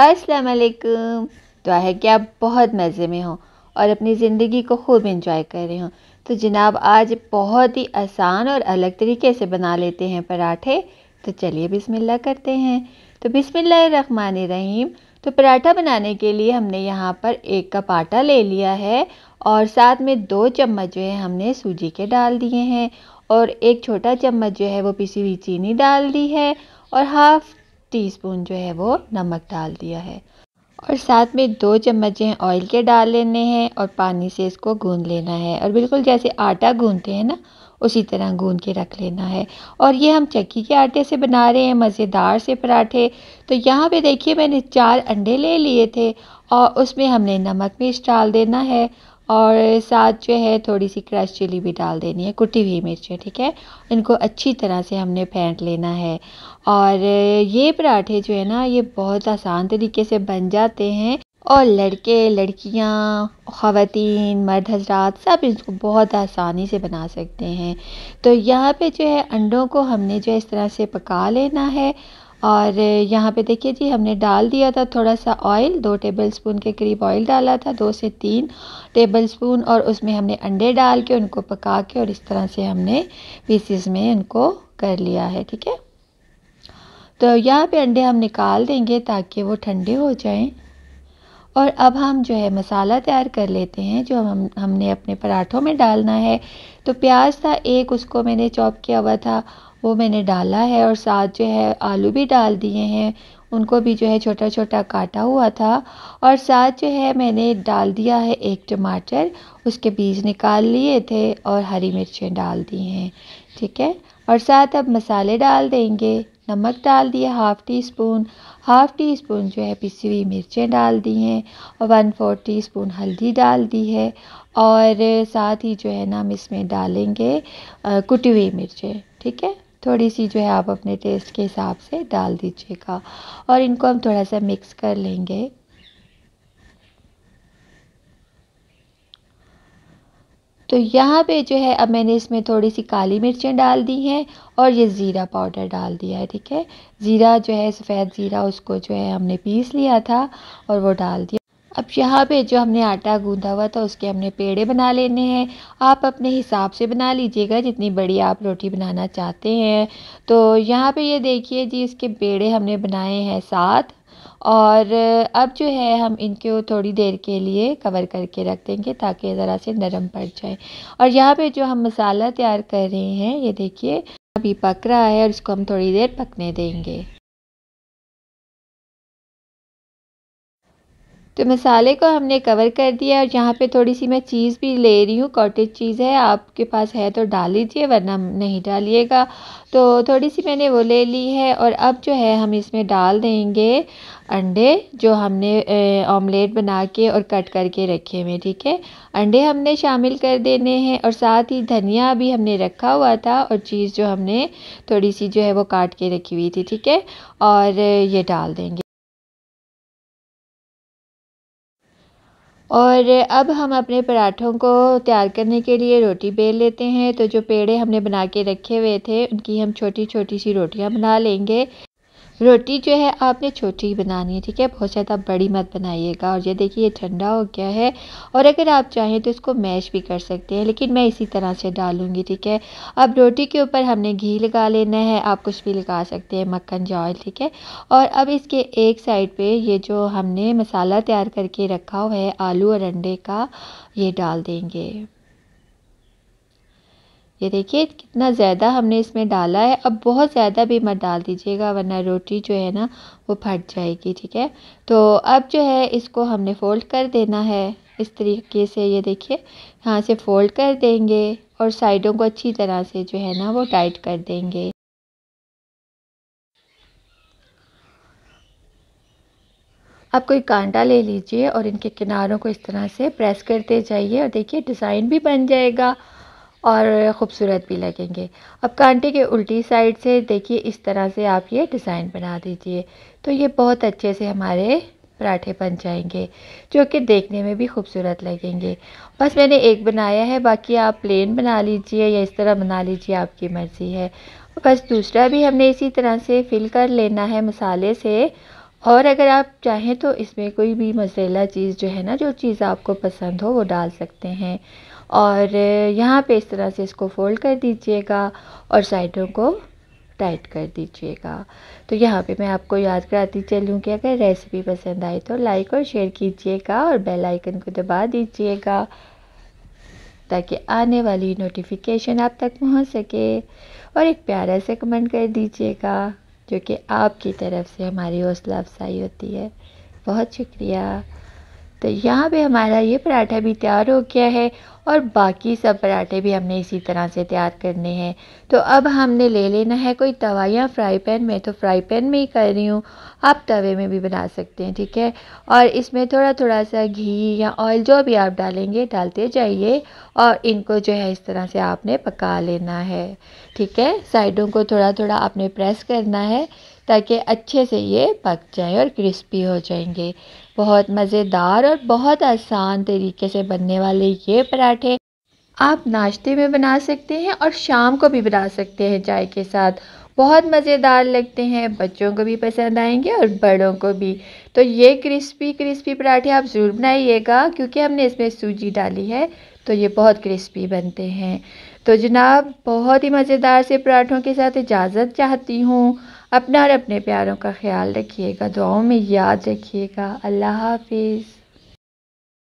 अस्सलाम वालेकुम दुआ है कि आप बहुत मज़े में हो और अपनी ज़िंदगी को खूब इंजॉय कर रहे हो तो जनाब आज बहुत ही आसान और अलग तरीके से बना लेते हैं पराठे तो चलिए बिस्मिल्लाह करते हैं तो बिस्मिल्लाह रहीम तो पराठा बनाने के लिए हमने यहाँ पर एक कप आटा ले लिया है और साथ में दो चम्मच जो है हमने सूजी के डाल दिए हैं और एक छोटा चम्मच जो है वो पिसी हुई चीनी डाल दी है और हाफ टीस्पून जो है वो नमक डाल दिया है और साथ में दो चम्मचें ऑयल के डाल लेने हैं और पानी से इसको गूंद लेना है और बिल्कुल जैसे आटा गूंदते हैं ना उसी तरह गूंद के रख लेना है और ये हम चक्की के आटे से बना रहे हैं मज़ेदार से पराठे तो यहाँ पे देखिए मैंने चार अंडे ले लिए थे और उसमें हमने नमक मिर्च डाल देना है और साथ जो है थोड़ी सी क्रश चिली भी डाल देनी है कुटी हुई मिर्चें ठीक है इनको अच्छी तरह से हमने फेंट लेना है और ये पराठे जो है ना ये बहुत आसान तरीके से बन जाते हैं और लड़के लड़कियाँ ख़वातीन मर्द हजरात सब इसको बहुत आसानी से बना सकते हैं तो यहाँ पे जो है अंडों को हमने जो है इस तरह से पका लेना है और यहाँ पे देखिए जी हमने डाल दिया था थोड़ा सा ऑयल दो टेबलस्पून के करीब ऑयल डाला था दो से तीन टेबलस्पून और उसमें हमने अंडे डाल के उनको पका के और इस तरह से हमने पीसीस में उनको कर लिया है ठीक है तो यहाँ पे अंडे हम निकाल देंगे ताकि वो ठंडे हो जाएं और अब हम जो है मसाला तैयार कर लेते हैं जो हम हमने अपने पराठों में डालना है तो प्याज था एक उसको मैंने चॉप किया हुआ था वो मैंने डाला है और साथ जो है आलू भी डाल दिए हैं उनको भी जो है छोटा छोटा काटा हुआ था और साथ जो है मैंने डाल दिया है एक टमाटर उसके बीज निकाल लिए थे और हरी मिर्चें डाल दी हैं ठीक है और साथ अब मसाले डाल देंगे नमक डाल दिया half teaspoon half teaspoon जो है पिसी हुई मिर्चें डाल दी हैं और वन फोर टी स्पून हल्दी डाल दी है और साथ ही जो है ना हम इसमें डालेंगे कुटी हुई मिर्चें ठीक है थोड़ी सी जो है आप अपने टेस्ट के हिसाब से डाल दीजिएगा और इनको हम थोड़ा सा मिक्स कर लेंगे तो यहाँ पे जो है अब मैंने इसमें थोड़ी सी काली मिर्चें डाल दी हैं और ये ज़ीरा पाउडर डाल दिया है ठीक है ज़ीरा जो है सफ़ेद ज़ीरा उसको जो है हमने पीस लिया था और वो डाल दिया अब यहाँ पे जो हमने आटा गूंधा हुआ था उसके हमने पेड़े बना लेने हैं आप अपने हिसाब से बना लीजिएगा जितनी बड़ी आप रोटी बनाना चाहते हैं तो यहाँ पे ये देखिए जी इसके पेड़े हमने बनाए हैं सात और अब जो है हम इनको थोड़ी देर के लिए कवर करके रख देंगे ताकि ज़रा से नरम पड़ जाए और यहाँ पर जो हम मसाला तैयार कर रहे हैं ये देखिए अभी पक रहा है और इसको हम थोड़ी देर पकने देंगे तो मसाले को हमने कवर कर दिया और यहाँ पे थोड़ी सी मैं चीज़ भी ले रही हूँ कॉटेज चीज़ है आपके पास है तो डाल लीजिए वरना नहीं डालिएगा तो थोड़ी सी मैंने वो ले ली है और अब जो है हम इसमें डाल देंगे अंडे जो हमने ऑमलेट बना के और कट करके रखे हुए ठीक है अंडे हमने शामिल कर देने हैं और साथ ही धनिया भी हमने रखा हुआ था और चीज़ जो हमने थोड़ी सी जो है वो काट के रखी हुई थी ठीक है और ये डाल देंगे और अब हम अपने पराठों को तैयार करने के लिए रोटी बेल लेते हैं तो जो पेड़े हमने बना के रखे हुए थे उनकी हम छोटी छोटी सी रोटियां बना लेंगे रोटी जो है आपने छोटी बनानी है ठीक है बहुत ज़्यादा बड़ी मत बनाइएगा और ये देखिए ये ठंडा हो गया है और अगर आप चाहें तो इसको मैश भी कर सकते हैं लेकिन मैं इसी तरह से डालूँगी ठीक है अब रोटी के ऊपर हमने घी लगा लेना है आप कुछ भी लगा सकते हैं मक्खन जॉयल ठीक है और अब इसके एक साइड पर ये जो हमने मसाला तैयार करके रखा हुआ है आलू और अंडे का ये डाल देंगे ये देखिए कितना ज़्यादा हमने इसमें डाला है अब बहुत ज़्यादा भी मत डाल दीजिएगा वरना रोटी जो है ना वो फट जाएगी ठीक है तो अब जो है इसको हमने फ़ोल्ड कर देना है इस तरीके से ये देखिए यहाँ से फ़ोल्ड कर देंगे और साइडों को अच्छी तरह से जो है ना वो टाइट कर देंगे आप कोई कांटा ले लीजिए और इनके किनारों को इस तरह से प्रेस करते जाइए और देखिए डिज़ाइन भी बन जाएगा और ख़ूबसूरत भी लगेंगे अब कांटे के उल्टी साइड से देखिए इस तरह से आप ये डिज़ाइन बना दीजिए तो ये बहुत अच्छे से हमारे पराठे बन जाएंगे जो कि देखने में भी खूबसूरत लगेंगे बस मैंने एक बनाया है बाकी आप प्लेन बना लीजिए या इस तरह बना लीजिए आपकी मर्ज़ी है बस दूसरा भी हमने इसी तरह से फिल कर लेना है मसाले से और अगर आप चाहें तो इसमें कोई भी मसाला चीज़ जो है ना जो चीज़ आपको पसंद हो वो डाल सकते हैं और यहाँ पे इस तरह से इसको फोल्ड कर दीजिएगा और साइडों को टाइट कर दीजिएगा तो यहाँ पे मैं आपको याद कराती चलूँ कि अगर रेसिपी पसंद आई तो लाइक और शेयर कीजिएगा और बेल आइकन को दबा दीजिएगा ताकि आने वाली नोटिफिकेशन आप तक पहुँच सके और एक प्यारा से कमेंट कर दीजिएगा जो कि आपकी तरफ से हमारी हौसला अफजाई होती है बहुत शुक्रिया तो यहाँ पे हमारा ये पराठा भी तैयार हो गया है और बाकी सब पराठे भी हमने इसी तरह से तैयार करने हैं तो अब हमने ले लेना है कोई तवा या फ्राई पैन में तो फ्राई पैन में ही कर रही हूँ आप तवे में भी बना सकते हैं ठीक है और इसमें थोड़ा थोड़ा सा घी या ऑयल जो भी आप डालेंगे डालते जाइए और इनको जो है इस तरह से आपने पका लेना है ठीक है साइडों को थोड़ा थोड़ा आपने प्रेस करना है ताकि अच्छे से ये पक जाए और क्रिस्पी हो जाएंगे बहुत मज़ेदार और बहुत आसान तरीके से बनने वाले ये पराठे आप नाश्ते में बना सकते हैं और शाम को भी बना सकते हैं चाय के साथ बहुत मज़ेदार लगते हैं बच्चों को भी पसंद आएंगे और बड़ों को भी तो ये क्रिस्पी क्रिस्पी पराठे आप ज़रूर बनाइएगा क्योंकि हमने इसमें सूजी डाली है तो ये बहुत क्रिस्पी बनते हैं तो जनाब बहुत ही मज़ेदार से पराठों के साथ इजाज़त चाहती हूँ अपना और अपने प्यारों का ख्याल रखिएगा दुआओं में याद रखिएगा अल्लाह हाफिज़